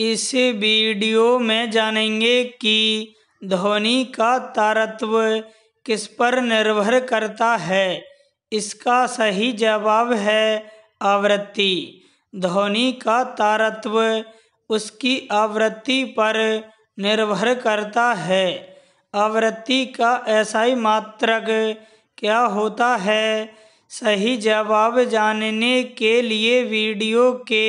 इस वीडियो में जानेंगे कि ध्वनि का तारत्व किस पर निर्भर करता है इसका सही जवाब है आवृत्ति ध्वनि का तारत्व उसकी आवृत्ति पर निर्भर करता है आवृत्ति का ऐसा ही मात्रक क्या होता है सही जवाब जानने के लिए वीडियो के